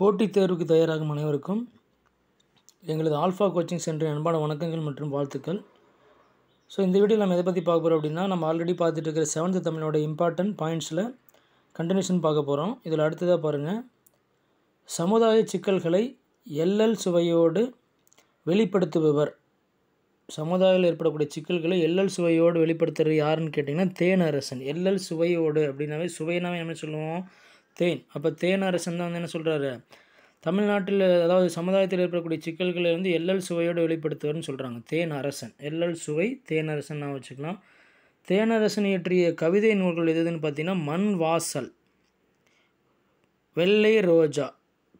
போட்டித் தேர்வுக்கு தயாராகும் அனைவருக்கும் எங்களது ஆல்ஃபா கோச்சிங் சென்டர் அன்பான வணக்கங்கள் மற்றும் வாழ்த்துக்கள் ஸோ இந்த வீடியோ நம்ம எதை பற்றி பார்க்க போகிறோம் அப்படின்னா நம்ம ஆல்ரெடி பார்த்துட்டு இருக்கிற செவன்த் தமிழோட இம்பார்ட்டன்ட் பாயிண்ட்ஸில் கண்டினியூஷன் பார்க்க போகிறோம் இதில் அடுத்ததாக பாருங்கள் சமுதாய சிக்கல்களை எல்எல் சுவையோடு வெளிப்படுத்துபவர் சமுதாயத்தில் ஏற்படக்கூடிய சிக்கல்களை எல்எல் சுவையோடு வெளிப்படுத்துகிறது யாருன்னு கேட்டிங்கன்னா தேனரசன் எல்லல் சுவையோடு அப்படின்னாவே சுவைனாவே என்ன சொல்லுவோம் தேன் அப்போ தேன் அரசன் தான் வந்து என்ன சொல்கிறாரு தமிழ்நாட்டில் அதாவது சமுதாயத்தில் இருக்கக்கூடிய சிக்கல்களை வந்து எல்லல் சுவையோடு வெளிப்படுத்துவார்னு சொல்கிறாங்க தேன் அரசன் எல்லல் சுவை தேன் அரசன் நான் வச்சுக்கலாம் தேனரசன் இயற்றிய கவிதை நூல்கள் எதுன்னு பார்த்தீங்கன்னா மண் வாசல் வெள்ளை ரோஜா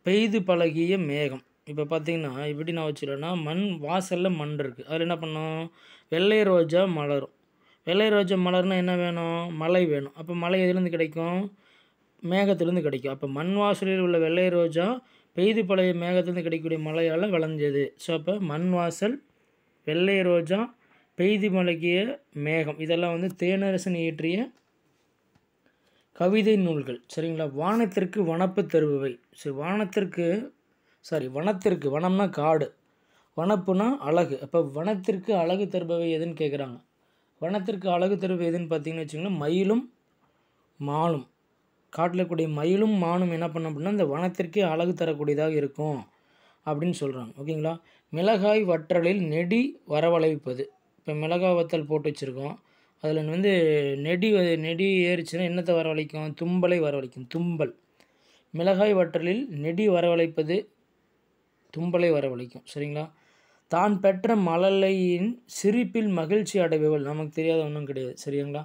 பெய்து பழகிய மேகம் இப்போ பார்த்தீங்கன்னா இப்படி நான் வச்சுருவேன்னா மண் வாசலில் மண் இருக்குது அதில் என்ன பண்ணோம் வெள்ளை ரோஜா மலரும் வெள்ளை ரோஜா மலர்னால் என்ன வேணும் மழை வேணும் அப்போ மழை எதுலேருந்து கிடைக்கும் மேகத்திலிருந்து கிடைக்கும் அப்போ மண் வாசலில் உள்ள வெள்ளை ரோஜா பெய்து பழைய மேகத்திலிருந்து கிடைக்கக்கூடிய மலையால் விளைஞ்சது ஸோ அப்போ மண் வாசல் வெள்ளை ரோஜா பெய்து மலகிய மேகம் இதெல்லாம் வந்து தேனரசன் இயற்றிய கவிதை நூல்கள் சரிங்களா வானத்திற்கு வனப்பு தருபவை சரி வானத்திற்கு சாரி வனத்திற்கு வனம்னா காடு வனப்புனா அழகு அப்போ வனத்திற்கு அழகு தருபவை எதுன்னு கேட்குறாங்க வனத்திற்கு அழகு தருபவை எதுன்னு பார்த்தீங்கன்னு வச்சிங்கன்னா மயிலும் மாலும் காட்டில் கூடிய மயிலும் மானும் என்ன பண்ணும் அப்படின்னா இந்த வனத்திற்கே அழகு தரக்கூடியதாக இருக்கும் அப்படின்னு சொல்கிறாங்க ஓகேங்களா மிளகாய் வற்றலில் நெடி வரவழைப்பது இப்போ மிளகாய் வத்தல் போட்டு வச்சுருக்கோம் அதில் வந்து நெடி நெடி ஏறிச்சுன்னா என்னத்தை வரவழைக்கும் தும்பலை வரவழைக்கும் தும்பல் மிளகாய் வற்றலில் நெடி வரவழைப்பது தும்பலை வரவழைக்கும் சரிங்களா தான் பெற்ற மழலையின் சிரிப்பில் மகிழ்ச்சி அடைபவள் நமக்கு தெரியாத ஒன்றும் கிடையாது சரிங்களா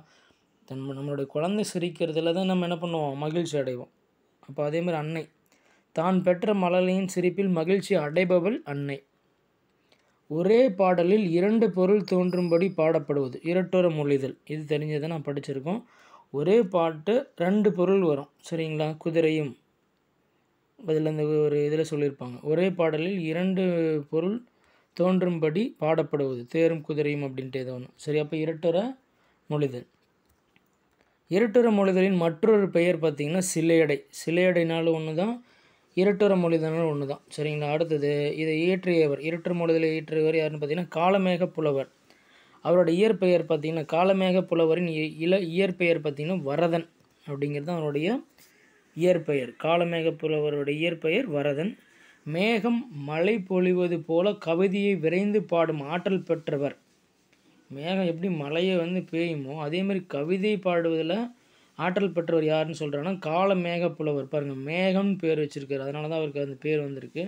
தன் நம்மளுடைய குழந்தை சிரிக்கிறதுல தான் நம்ம என்ன பண்ணுவோம் மகிழ்ச்சி அடைவோம் அப்போ அதேமாதிரி அன்னை தான் பெற்ற மழலையின் சிரிப்பில் மகிழ்ச்சி அடைபவள் அன்னை ஒரே பாடலில் இரண்டு பொருள் தோன்றும்படி பாடப்படுவது இரட்டோர மொழிதல் இது தெரிஞ்சதை நான் படிச்சிருக்கோம் ஒரே பாட்டு ரெண்டு பொருள் வரும் சரிங்களா குதிரையும் அதில் அந்த ஒரு இதில் சொல்லியிருப்பாங்க ஒரே பாடலில் இரண்டு பொருள் தோன்றும்படி பாடப்படுவது தேரும் குதிரையும் அப்படின்ட்டு ஏதோ ஒன்று சரி அப்போ இரட்டோர மொழிதல் இருட்டுற மொழிதலின் மற்றொரு பெயர் பார்த்திங்கன்னா சிலையடை சிலையடைனாலும் ஒன்று தான் இருட்டுற மொழிதனாலும் ஒன்று தான் சரிங்களா அடுத்தது இதை இயற்றியவர் இருட்டுற மொழிதலை இயற்றியவர் யாருன்னு பார்த்தீங்கன்னா காலமேக புலவர் அவரோட இயற்பெயர் பார்த்திங்கன்னா காலமேக புலவரின் இல இயற்பெயர் பார்த்திங்கன்னா வரதன் அப்படிங்கிறது தான் அவருடைய இயற்பெயர் காலமேக புலவருடைய இயற்பெயர் வரதன் மேகம் மழை பொழிவது போல கவிதையை விரைந்து பாடும் ஆற்றல் பெற்றவர் மேகம் எப்படி மழையை வந்து பெய்யுமோ அதேமாதிரி கவிதை பாடுவதில் ஆற்றல் பெற்றவர் யாருன்னு சொல்கிறாங்கன்னா கால மேக புலவர் பாருங்கள் மேகம்னு பேர் வச்சுருக்கார் அதனால தான் அவருக்கு அந்த பேர் வந்திருக்கு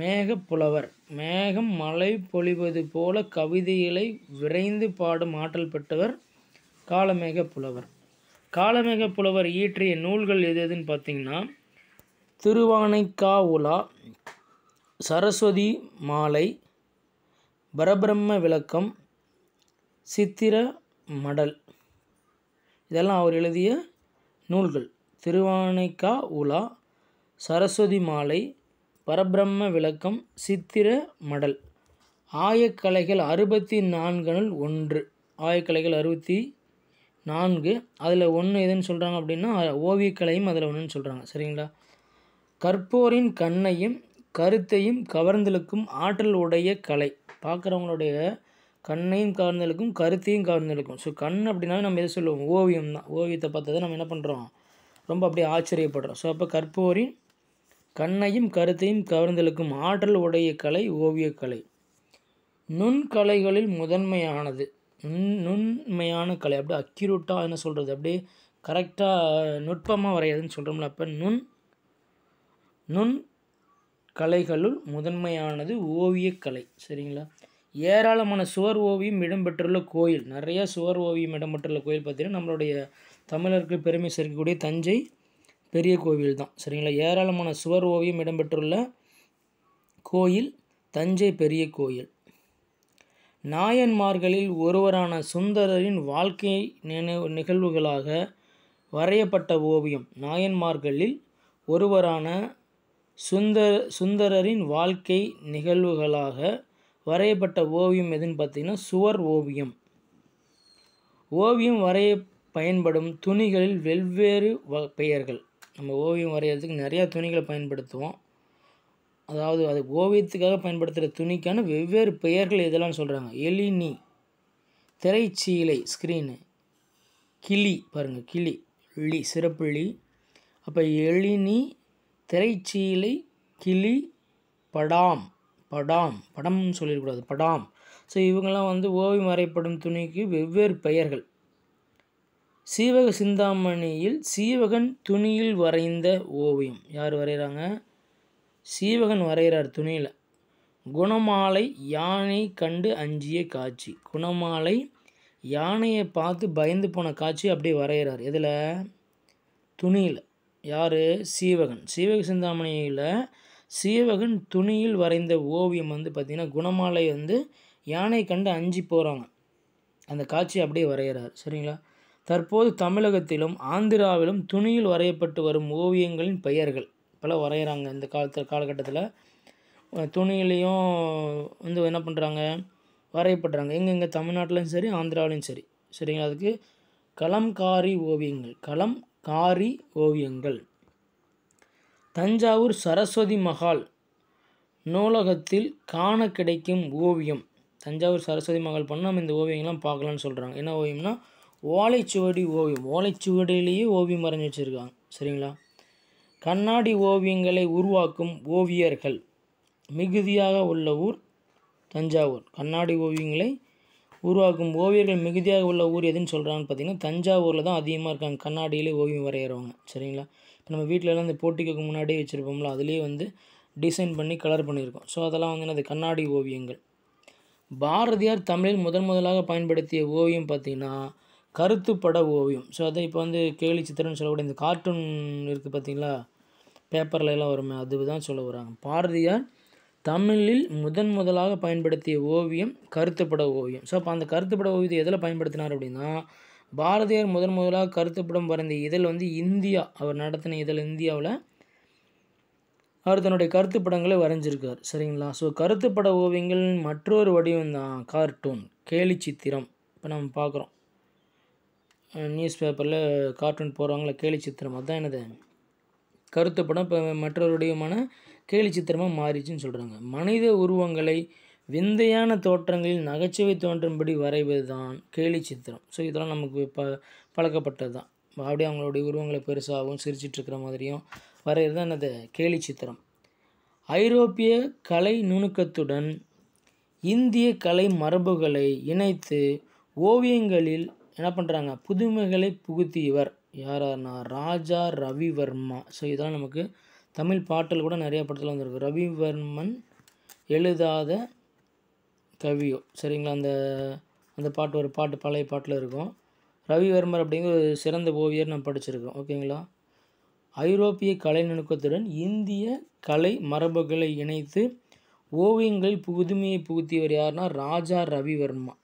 மேக புலவர் மேகம் மழை பொழிவது போல கவிதைகளை விரைந்து பாடும் ஆற்றல் பெற்றவர் காலமேக புலவர் காலமேக புலவர் இயற்றிய நூல்கள் எது எதுன்னு பார்த்தீங்கன்னா திருவானைக்கா உலா சரஸ்வதி மாலை பரபிரம்ம விளக்கம் சித்திர மடல் இதெல்லாம் அவர் எழுதிய நூல்கள் திருவானைக்கா உலா சரஸ்வதி மாலை பரபிரம்ம விளக்கம் சித்திர மடல் ஆயக்கலைகள் அறுபத்தி நான்கனுள் ஒன்று ஆயக்கலைகள் அறுபத்தி நான்கு அதில் ஒன்று எதுன்னு சொல்கிறாங்க அப்படின்னா ஓவியக்கலையும் அதில் ஒன்றுன்னு சொல்கிறாங்க சரிங்களா கற்போரின் கண்ணையும் கருத்தையும் கவர்ந்தலுக்கும் ஆற்றல் உடைய கலை பார்க்குறவங்களுடைய கண்ணையும் கார்ந்தலுக்கும் கருத்தையும் கார்ந்தலுக்கும் ஸோ கண் அப்படின்னாவே நம்ம எதை சொல்லுவோம் ஓவியம் தான் ஓவியத்தை பார்த்தது நம்ம என்ன பண்ணுறோம் ரொம்ப அப்படியே ஆச்சரியப்படுறோம் ஸோ அப்போ கற்போரின் கண்ணையும் கருத்தையும் கவர்ந்தெழுக்கும் ஆற்றல் உடைய கலை ஓவியக்கலை நுண்கலைகளில் முதன்மையானது நுண் நுண்மையான கலை அப்படியே அக்யூரேட்டாக என்ன சொல்கிறது அப்படியே கரெக்டாக நுட்பமாக வரையாதுன்னு சொல்கிறோம்ல அப்போ நுண் நுண் கலைகளுள் முதன்மையானது ஓவியக்கலை சரிங்களா ஏராளமான சுவர் ஓவியம் இடம்பெற்றுள்ள கோயில் நிறைய சுவர் ஓவியம் இடம்பெற்றுள்ள கோயில் பார்த்திங்கன்னா நம்மளுடைய தமிழருக்கு பெருமை சேர்க்கக்கூடிய தஞ்சை பெரிய கோவில் தான் சரிங்களா ஏராளமான சுவர் ஓவியம் இடம்பெற்றுள்ள கோயில் தஞ்சை பெரிய கோயில் நாயன்மார்களில் ஒருவரான சுந்தரரின் வாழ்க்கை நினைவு நிகழ்வுகளாக வரையப்பட்ட ஓவியம் நாயன்மார்களில் ஒருவரான சுந்தர் சுந்தரரின் வாழ்க்கை நிகழ்வுகளாக வரையப்பட்ட ஓவியம் எதுன்னு பார்த்தீங்கன்னா சுவர் ஓவியம் ஓவியம் வரைய பயன்படும் துணிகளில் வெவ்வேறு வ பெயர்கள் நம்ம ஓவியம் வரைகிறதுக்கு நிறையா துணிகளை பயன்படுத்துவோம் அதாவது அது ஓவியத்துக்காக பயன்படுத்துகிற துணிக்கான வெவ்வேறு பெயர்கள் இதெல்லாம் சொல்கிறாங்க எலினி திரைச்சீலை ஸ்க்ரீனு கிளி பாருங்கள் கிளி லி சிறப்புள்ளி அப்போ எழினி திரைச்சீலை கிளி படாம் படாம் படம்னு சொல்லிடக்கூடாது படாம் ஸோ இவங்கெல்லாம் வந்து ஓவியம் வரைப்படும் துணிக்கு வெவ்வேறு பெயர்கள் சீவக சிந்தாமணியில் சீவகன் துணியில் வரைந்த ஓவியம் யார் வரைகிறாங்க சீவகன் வரைகிறார் துணியில் குணமாலை யானை கண்டு அஞ்சிய காட்சி குணமாலை யானையை பார்த்து பயந்து போன காட்சி அப்படியே வரைகிறார் இதில் துணியில் யார் சீவகன் சீவக சிந்தாமணியில் சீவகன் துணியில் வரைந்த ஓவியம் வந்து பார்த்திங்கன்னா குணமாலை வந்து யானை கண்டு அஞ்சு போகிறாங்க அந்த காட்சி அப்படியே வரைகிறார் சரிங்களா தற்போது தமிழகத்திலும் ஆந்திராவிலும் துணியில் வரையப்பட்டு வரும் ஓவியங்களின் பெயர்கள் இப்போல்லாம் வரைகிறாங்க இந்த காலத்தில் காலகட்டத்தில் துணியிலையும் வந்து என்ன பண்ணுறாங்க வரையப்படுறாங்க எங்கே எங்கே தமிழ்நாட்டிலும் சரி ஆந்திராவிலையும் சரி சரிங்களா அதுக்கு களம்காரி ஓவியங்கள் களம்காரி ஓவியங்கள் தஞ்சாவூர் சரஸ்வதி மகால் நூலகத்தில் காண கிடைக்கும் ஓவியம் தஞ்சாவூர் சரஸ்வதி மகால் பண்ணால் நம்ம இந்த ஓவியங்கள்லாம் பார்க்கலான்னு சொல்கிறாங்க என்ன ஓவியம்னா ஓலைச்சுவடி ஓவியம் ஓலைச்சுவடியிலேயே ஓவியம் வரைஞ்சி வச்சுருக்காங்க சரிங்களா கண்ணாடி ஓவியங்களை உருவாக்கும் ஓவியர்கள் மிகுதியாக உள்ள ஊர் தஞ்சாவூர் கண்ணாடி ஓவியங்களை உருவாக்கும் ஓவியர்கள் மிகுதியாக உள்ள ஊர் எதுன்னு சொல்கிறாங்கன்னு பார்த்தீங்கன்னா தஞ்சாவூரில் தான் அதிகமாக இருக்காங்க கண்ணாடியிலே ஓவியம் வரைகிறவங்க சரிங்களா இப்போ நம்ம வீட்டிலலாம் இந்த போட்டிக்கு முன்னாடியே வச்சுருப்போம்ல அதுலேயே வந்து டிசைன் பண்ணி கலர் பண்ணியிருக்கோம் ஸோ அதெல்லாம் வந்து என்னது கண்ணாடி ஓவியங்கள் பாரதியார் தமிழில் முதன் முதலாக பயன்படுத்திய ஓவியம் பார்த்திங்கன்னா கருத்துப்பட ஓவியம் ஸோ அதை இப்போ வந்து கேலி சித்திரம்னு சொல்லக்கூடிய இந்த கார்ட்டூன் இருக்குது பார்த்தீங்களா பேப்பரில் எல்லாம் வருமே அது தான் சொல்ல வராங்க பாரதியார் தமிழில் முதன் முதலாக பயன்படுத்திய ஓவியம் கருத்துப்பட ஓவியம் ஸோ அப்போ அந்த கருத்துப்பட ஓவியத்தை எதில் பயன்படுத்தினார் அப்படின்னா பாரதியார் முதன் முதலாக கருத்துப்படம் வரைந்த இதழ் வந்து இந்தியா அவர் நடத்தின இதழ் இந்தியாவில் அவர் தன்னுடைய கருத்துப்படங்களை வரைஞ்சிருக்கார் சரிங்களா ஸோ கருத்துப்பட ஓவியங்களின் மற்றொரு வடிவம் தான் கார்ட்டூன் கேலி சித்திரம் இப்போ நம்ம பார்க்குறோம் நியூஸ் பேப்பரில் கார்ட்டூன் போடுறாங்களே கேலி சித்திரம் அதுதான் என்னது கருத்துப்படம் இப்போ மற்றொரு வடிவமான கேலி சித்திரமாக மாறிச்சுன்னு சொல்கிறாங்க மனித உருவங்களை விந்தையான தோற்றங்களில் நகைச்சுவை தோன்றும்படி வரைவது தான் கேலி சித்திரம் ஸோ இதெல்லாம் நமக்கு ப பழக்கப்பட்டது தான் அப்படியே அவங்களுடைய உருவங்களை பெருசாகவும் சிரிச்சிட்ருக்கிற மாதிரியும் வரைகிறது தான் என்னது கேலி சித்திரம் ஐரோப்பிய கலை நுணுக்கத்துடன் இந்திய கலை மரபுகளை இணைத்து ஓவியங்களில் என்ன பண்ணுறாங்க புதுமைகளை புகுத்தியவர் யாரா ராஜா ரவிவர்மா ஸோ இதெல்லாம் நமக்கு தமிழ் பாட்டில் கூட நிறைய படத்தில் வந்திருக்கு ரவிவர்மன் எழுதாத கவியோ சரிங்களா அந்த அந்த பாட்டு ஒரு பாட்டு பழைய பாட்டில் இருக்கும் ரவிவர்மர் அப்படிங்கிற ஒரு சிறந்த ஓவியர் நான் படிச்சிருக்கோம் ஓகேங்களா ஐரோப்பிய கலை நுணுக்கத்துடன் இந்திய கலை மரபுகளை இணைத்து ஓவியங்கள் புதுமையை புகுத்தியவர் யார்னா ராஜா ரவிவர்மா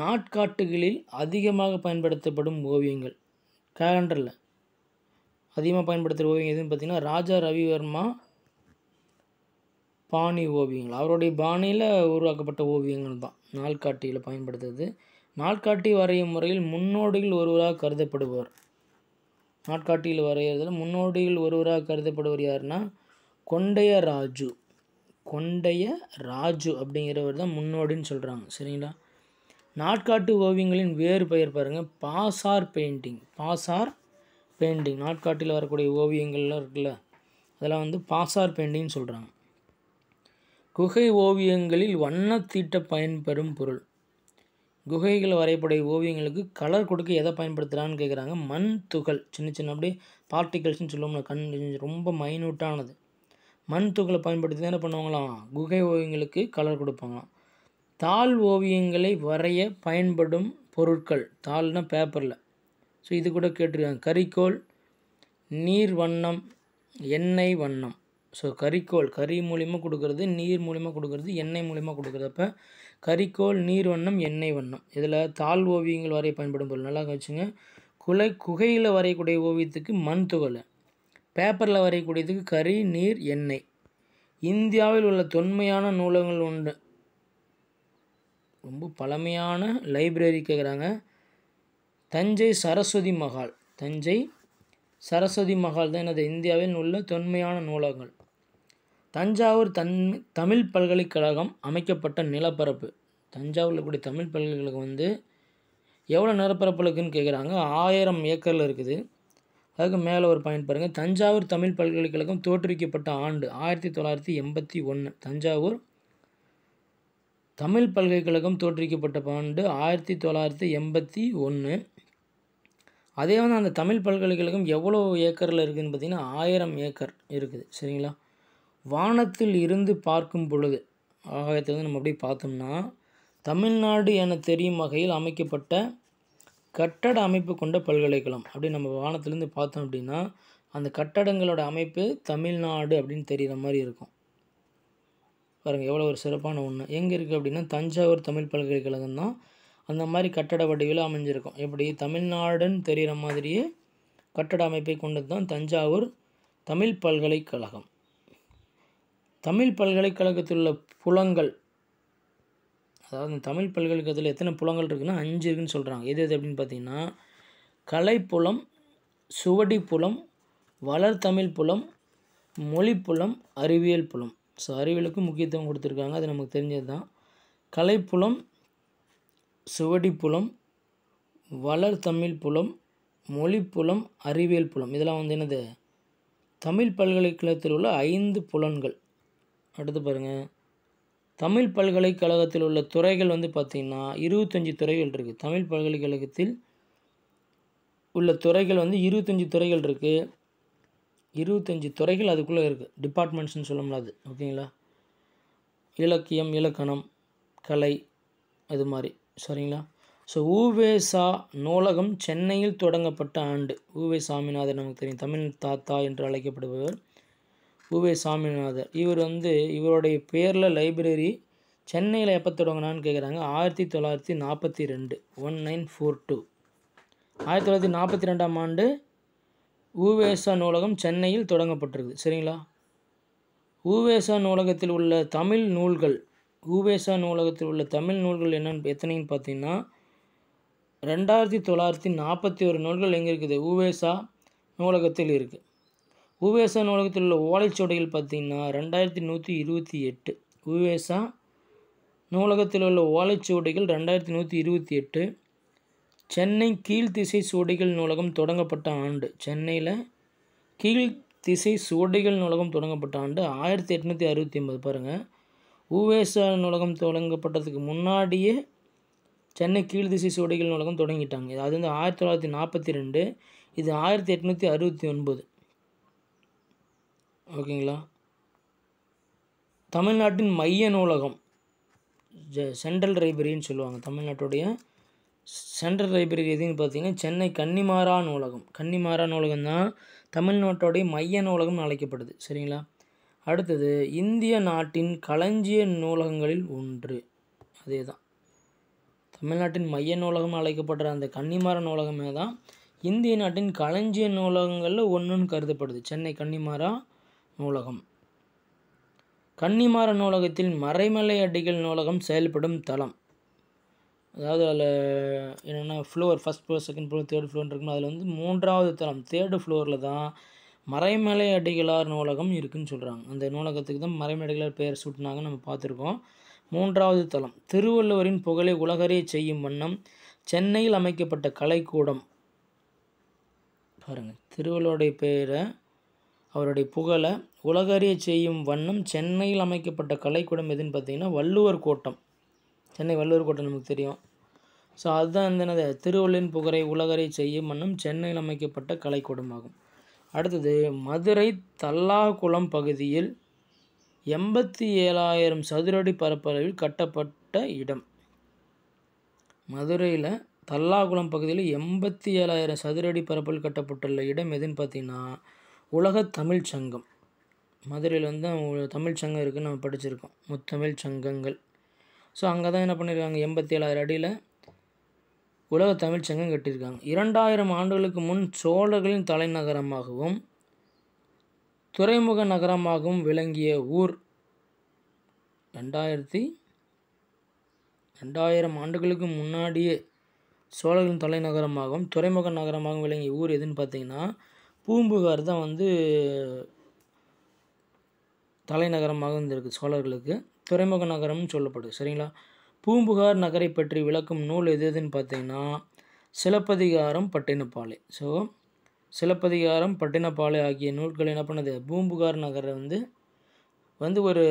நாட்காட்டுகளில் அதிகமாக பயன்படுத்தப்படும் ஓவியங்கள் கேலண்டரில் அதிகமாக பயன்படுத்துகிற ஓவியம் எதுன்னு பார்த்திங்கன்னா ராஜா ரவிவர்மா பாணி ஓவியங்கள் அவருடைய பாணியில் உருவாக்கப்பட்ட ஓவியங்கள் தான் நாள்காட்டியில் பயன்படுத்துவது நாட்காட்டி வரையும் முறையில் முன்னோடிகள் ஒருவராக கருதப்படுபவர் நாட்காட்டியில் வரைகிறதுல முன்னோடிகள் ஒருவராக கருதப்படுவர் யாருன்னா கொண்டைய ராஜு கொண்டைய ராஜு அப்படிங்கிறவர் தான் முன்னோடின்னு சொல்கிறாங்க சரிங்களா நாட்காட்டு ஓவியங்களின் வேறு பெயர் பாருங்கள் பாசார் பெயிண்டிங் பாசார் பெயிண்டிங் நாட்காட்டியில் வரக்கூடிய ஓவியங்கள்லாம் இருக்குல்ல அதெல்லாம் வந்து பாசார் பெயிண்டிங்னு சொல்கிறாங்க குகை ஓவியங்களில் வண்ணத்தீட்ட பயன்பெறும் பொருள் குகைகள் வரையக்கூடிய ஓவியங்களுக்கு கலர் கொடுக்க எதை பயன்படுத்துகிறான்னு கேட்குறாங்க மண் துகள் சின்ன சின்ன அப்படியே பார்ட்டிகல்ஸ்னு சொல்லுவோம்ல கண் ரொம்ப மைனூட்டானது மண் துகளை பயன்படுத்தி தான் என்ன பண்ணுவாங்களாம் குகை ஓவியங்களுக்கு கலர் கொடுப்பாங்களாம் தாள் ஓவியங்களை வரைய பயன்படும் பொருட்கள் தாள்னால் பேப்பரில் ஸோ இது கூட கேட்டிருக்காங்க கறிக்கோள் நீர் வண்ணம் எண்ணெய் வண்ணம் ஸோ கறிக்கோள் கறி மூலிமா கொடுக்குறது நீர் மூலிமா கொடுக்குறது எண்ணெய் மூலிமா கொடுக்குறது அப்போ கறிக்கோள் நீர் வண்ணம் எண்ணெய் வண்ணம் இதில் தாழ் ஓவியங்கள் வரைய பயன்படும் பொருள் நல்லா வச்சுங்க குலை குகையில் வரையக்கூடிய ஓவியத்துக்கு மண் துகளை பேப்பரில் வரையக்கூடியதுக்கு கறி நீர் எண்ணெய் இந்தியாவில் உள்ள தொன்மையான நூலகங்கள் உண்டு ரொம்ப பழமையான லைப்ரரி கேட்குறாங்க தஞ்சை சரஸ்வதி மகால் தஞ்சை சரஸ்வதி மகால் தான் எனது இந்தியாவில் உள்ள தொன்மையான நூலகங்கள் தஞ்சாவூர் தன் தமிழ் பல்கலைக்கழகம் அமைக்கப்பட்ட நிலப்பரப்பு தஞ்சாவூரில் கூடிய தமிழ் பல்கலைக்கழகம் வந்து எவ்வளோ நிலப்பரப்பு இருக்குதுன்னு கேட்குறாங்க ஆயிரம் ஏக்கரில் இருக்குது அதுக்கு மேலே ஒரு பாயிண்ட் பாருங்கள் தஞ்சாவூர் தமிழ் பல்கலைக்கழகம் தோற்றுவிக்கப்பட்ட ஆண்டு ஆயிரத்தி தொள்ளாயிரத்தி எண்பத்தி ஒன்று தஞ்சாவூர் தமிழ் பல்கலைக்கழகம் தோற்றுவிக்கப்பட்ட ஆண்டு ஆயிரத்தி தொள்ளாயிரத்தி எண்பத்தி ஒன்று அதே வந்து அந்த தமிழ் பல்கலைக்கழகம் எவ்வளோ ஏக்கரில் இருக்குதுன்னு பார்த்திங்கன்னா ஆயிரம் ஏக்கர் இருக்குது சரிங்களா வானத்தில் இருந்து பார்க்கும் பொழுது ஆகாயத்தை வந்து நம்ம அப்படியே பார்த்தோம்னா தமிழ்நாடு என தெரியும் வகையில் அமைக்கப்பட்ட கட்டட அமைப்பு கொண்ட பல்கலைக்கழகம் அப்படி நம்ம வானத்திலேருந்து பார்த்தோம் அப்படின்னா அந்த கட்டடங்களோட அமைப்பு தமிழ்நாடு அப்படின்னு தெரிகிற மாதிரி இருக்கும் பாருங்கள் எவ்வளோ ஒரு சிறப்பான ஒன்று எங்கே இருக்குது அப்படின்னா தஞ்சாவூர் தமிழ் பல்கலைக்கழகம் தான் அந்த மாதிரி கட்டட வடிவில் அமைஞ்சிருக்கும் எப்படி தமிழ்நாடுன்னு தெரிகிற மாதிரியே கட்டட அமைப்பை கொண்டது தான் தஞ்சாவூர் தமிழ் பல்கலைக்கழகம் தமிழ் பல்கலைக்கழகத்தில் உள்ள புலங்கள் அதாவது தமிழ் பல்கலைக்கழகத்தில் எத்தனை புலங்கள் இருக்குன்னா அஞ்சு இருக்குன்னு சொல்கிறாங்க எது எது அப்படின்னு பார்த்தீங்கன்னா கலைப்புலம் சுவடி புலம் வளர்தமிழ் புலம் மொழிப்புலம் அறிவியல் புலம் ஸோ அறிவியலுக்கு முக்கியத்துவம் கொடுத்துருக்காங்க அது நமக்கு தெரிஞ்சது தான் கலைப்புலம் சுவடி புலம் வளர்தமிழ் புலம் மொழிப்புலம் அறிவியல் புலம் இதெல்லாம் வந்து என்னது தமிழ் பல்கலைக்கழகத்தில் உள்ள ஐந்து புலன்கள் அடுத்து பாருங்கள் தமிழ் பல்கலைக்கழகத்தில் உள்ள துறைகள் வந்து பார்த்திங்கன்னா இருபத்தஞ்சி துறைகள் இருக்குது தமிழ் பல்கலைக்கழகத்தில் உள்ள துறைகள் வந்து இருபத்தஞ்சி துறைகள் இருக்குது இருபத்தஞ்சி துறைகள் அதுக்குள்ளே இருக்குது டிபார்ட்மெண்ட்ஸ்னு சொல்ல முடியாது ஓகேங்களா இலக்கியம் இலக்கணம் கலை அது மாதிரி சரிங்களா ஸோ ஊவேசா நூலகம் சென்னையில் தொடங்கப்பட்ட ஆண்டு ஊவே சாமிநாதன் நமக்கு தெரியும் தமிழ் தாத்தா என்று அழைக்கப்படுபவர் உவே சாமிநாதர் இவர் வந்து இவருடைய பேரில் லைப்ரரி சென்னையில் எப்போ தொடங்கினான்னு கேட்குறாங்க ஆயிரத்தி தொள்ளாயிரத்தி நாற்பத்தி ரெண்டு ஒன் நைன் ஃபோர் டூ ஆயிரத்தி தொள்ளாயிரத்தி நாற்பத்தி ரெண்டாம் ஆண்டு ஊவேச நூலகம் சென்னையில் தொடங்கப்பட்டிருக்கு சரிங்களா ஊவேச நூலகத்தில் உள்ள தமிழ் நூல்கள் ஊவேச நூலகத்தில் உள்ள தமிழ் நூல்கள் என்னென்னு எத்தனைன்னு பார்த்தீங்கன்னா ரெண்டாயிரத்தி தொள்ளாயிரத்தி நாற்பத்தி ஒரு நூல்கள் எங்கே இருக்குது ஊவேசா நூலகத்தில் இருக்குது உவேசா நூலகத்தில் உள்ள ஓலைச்சுவடிகள் பார்த்திங்கன்னா ரெண்டாயிரத்தி நூற்றி இருபத்தி எட்டு உவேசா நூலகத்தில் உள்ள ஓலைச்சுவடிகள் ரெண்டாயிரத்தி நூற்றி இருபத்தி எட்டு சென்னை கீழ்த்திசை சுவடிகள் நூலகம் தொடங்கப்பட்ட ஆண்டு சென்னையில் கீழ்த்திசை சுவடிகள் நூலகம் தொடங்கப்பட்ட ஆண்டு ஆயிரத்தி எட்நூற்றி அறுபத்தி ஒன்பது பாருங்கள் உவேசா நூலகம் தொடங்கப்பட்டதுக்கு முன்னாடியே சென்னை கீழ்திசை சுவடிகள் நூலகம் தொடங்கிட்டாங்க அது வந்து ஆயிரத்தி தொள்ளாயிரத்தி நாற்பத்தி ரெண்டு இது ஆயிரத்தி எட்நூற்றி அறுபத்தி ஒன்பது ஓகேங்களா தமிழ்நாட்டின் மைய நூலகம் ஜ சென்ட்ரல் லைப்ரரின்னு சொல்லுவாங்க தமிழ்நாட்டுடைய சென்ட்ரல் லைப்ரரி எதுன்னு பார்த்தீங்கன்னா சென்னை கன்னிமாரா நூலகம் கன்னிமாரா நூலகம் தான் தமிழ்நாட்டுடைய மைய நூலகம்னு அழைக்கப்படுது சரிங்களா அடுத்தது இந்திய நாட்டின் களஞ்சிய நூலகங்களில் ஒன்று அதே தான் தமிழ்நாட்டின் மைய நூலகம் அழைக்கப்படுற அந்த கன்னிமார நூலகமே தான் இந்திய நாட்டின் களஞ்சிய நூலகங்களில் ஒன்றுன்னு கருதப்படுது சென்னை கன்னிமாரா நூலகம் கன்னிமார நூலகத்தில் மறைமலை அடிகள் நூலகம் செயல்படும் தளம் அதாவது அதில் என்னென்னா floor first floor second floor third ஃப்ளோர்னு இருக்குமோ அதில் வந்து மூன்றாவது தளம் தேர்டு ஃப்ளோரில் தான் மறைமலை அடிகளார் நூலகம் இருக்குதுன்னு சொல்கிறாங்க அந்த நூலகத்துக்கு தான் மறைமலை அடிகளார் பெயர் சூட்டினாங்க நம்ம பார்த்துருக்கோம் மூன்றாவது தளம் திருவள்ளுவரின் புகழை உலகறிய செய்யும் வண்ணம் சென்னையில் அமைக்கப்பட்ட கலைக்கூடம் பாருங்கள் திருவள்ளுவருடைய பெயரை அவருடைய புகழை உலகறிய செய்யும் வண்ணம் சென்னையில் அமைக்கப்பட்ட கலைக்கூடம் எதுன்னு பார்த்தீங்கன்னா வள்ளுவர் கோட்டம் சென்னை வள்ளுவர் கோட்டம் நமக்கு தெரியும் ஸோ அதுதான் இந்த என்னது திருவள்ளின் புகழை உலகரை செய்யும் வண்ணம் சென்னையில் அமைக்கப்பட்ட கலைக்கூடமாகும் அடுத்தது மதுரை தல்லாகுளம் பகுதியில் எண்பத்தி ஏழாயிரம் சதுரடி பரப்பளவில் கட்டப்பட்ட இடம் மதுரையில் தல்லாகுளம் பகுதியில் எண்பத்தி ஏழாயிரம் சதுரடி பரப்பளவில் கட்டப்பட்டுள்ள இடம் எதுன்னு பார்த்தீங்கன்னா உலகத் தமிழ் சங்கம் மதுரையில் வந்து தமிழ் சங்கம் இருக்குதுன்னு நம்ம படிச்சிருக்கோம் முத்தமிழ் சங்கங்கள் ஸோ அங்கே தான் என்ன பண்ணியிருக்காங்க எண்பத்தி ஏழாயிரம் அடியில் உலக தமிழ் சங்கம் கட்டியிருக்காங்க இரண்டாயிரம் ஆண்டுகளுக்கு முன் சோழர்களின் தலைநகரமாகவும் துறைமுக நகரமாகவும் விளங்கிய ஊர் ரெண்டாயிரத்தி ரெண்டாயிரம் ஆண்டுகளுக்கு முன்னாடியே சோழர்களின் தலைநகரமாகவும் துறைமுக நகரமாகவும் விளங்கிய ஊர் எதுன்னு பார்த்தீங்கன்னா பூம்புகார் தான் வந்து தலைநகரமாக இருந்திருக்கு சோழர்களுக்கு துறைமுக நகரம்னு சொல்லப்படுது சரிங்களா பூம்புகார் நகரை பற்றி விளக்கும் நூல் எது எதுன்னு பார்த்தீங்கன்னா சிலப்பதிகாரம் பட்டினப்பாலை ஸோ சிலப்பதிகாரம் பட்டினப்பாலை ஆகிய நூல்கள் என்ன பண்ணுது பூம்புகார் நகரை வந்து வந்து ஒரு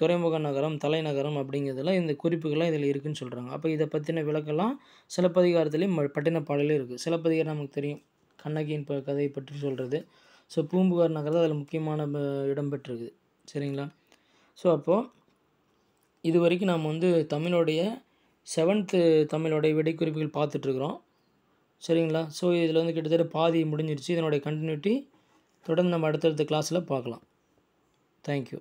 துறைமுக நகரம் தலைநகரம் அப்படிங்கிறதுலாம் இந்த குறிப்புகள்லாம் இதில் இருக்குதுன்னு சொல்கிறாங்க அப்போ இதை பற்றின விளக்கெல்லாம் சிலப்பதிகாரத்துலேயும் பட்டினப்பாலையிலும் இருக்குது சிலப்பதிகாரம் நமக்கு தெரியும் கண்ணகியின் ப கதையை பற்றி சொல்கிறது ஸோ பூம்புகார் நகர் அதில் முக்கியமான இடம் பெற்றிருக்குது சரிங்களா ஸோ அப்போது இது வரைக்கும் நாம் வந்து தமிழோடைய செவன்த்து தமிழோடைய விடைக்குறிப்புகள் பார்த்துட்ருக்குறோம் சரிங்களா ஸோ இதில் வந்து கிட்டத்தட்ட பாதி முடிஞ்சிருச்சு இதனுடைய கண்டினியூட்டி தொடர்ந்து நம்ம அடுத்தடுத்த கிளாஸில் பார்க்கலாம் தேங்க்யூ